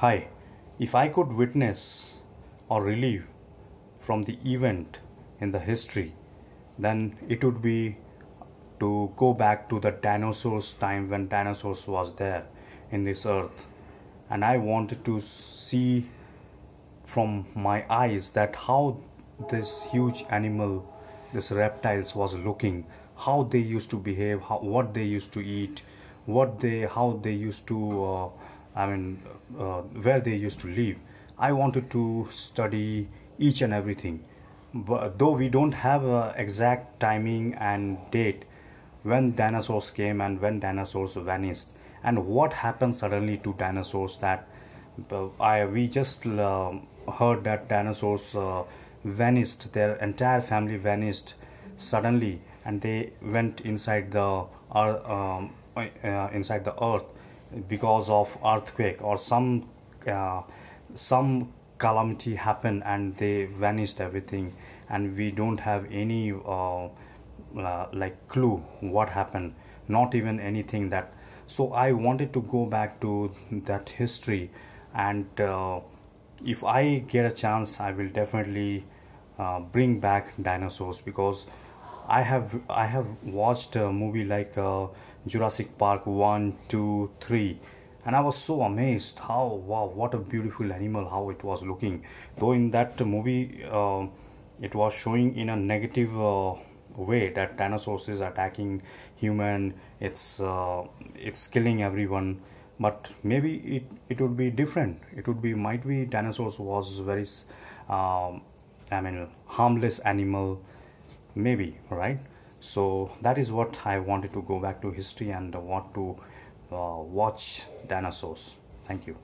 Hi, if I could witness or relive from the event in the history, then it would be to go back to the dinosaurs time when dinosaurs was there in this earth and i wanted to see from my eyes that how this huge animal this reptiles was looking how they used to behave how, what they used to eat what they how they used to uh, I mean, uh, where they used to live. I wanted to study each and everything. But though we don't have exact timing and date when dinosaurs came and when dinosaurs vanished and what happened suddenly to dinosaurs that uh, I, we just uh, heard that dinosaurs uh, vanished, their entire family vanished suddenly and they went inside the um, uh, um, inside the earth because of earthquake or some uh, some calamity happened and they vanished everything and we don't have any uh, uh, like clue what happened not even anything that so i wanted to go back to that history and uh, if i get a chance i will definitely uh, bring back dinosaurs because i have i have watched a movie like uh, Jurassic Park 1, 2, 3 and I was so amazed how wow what a beautiful animal how it was looking though in that movie uh, it was showing in a negative uh, way that dinosaurs is attacking human it's uh, it's killing everyone but maybe it it would be different it would be might be dinosaurs was very um, I mean harmless animal maybe right so that is what i wanted to go back to history and what to uh, watch dinosaurs thank you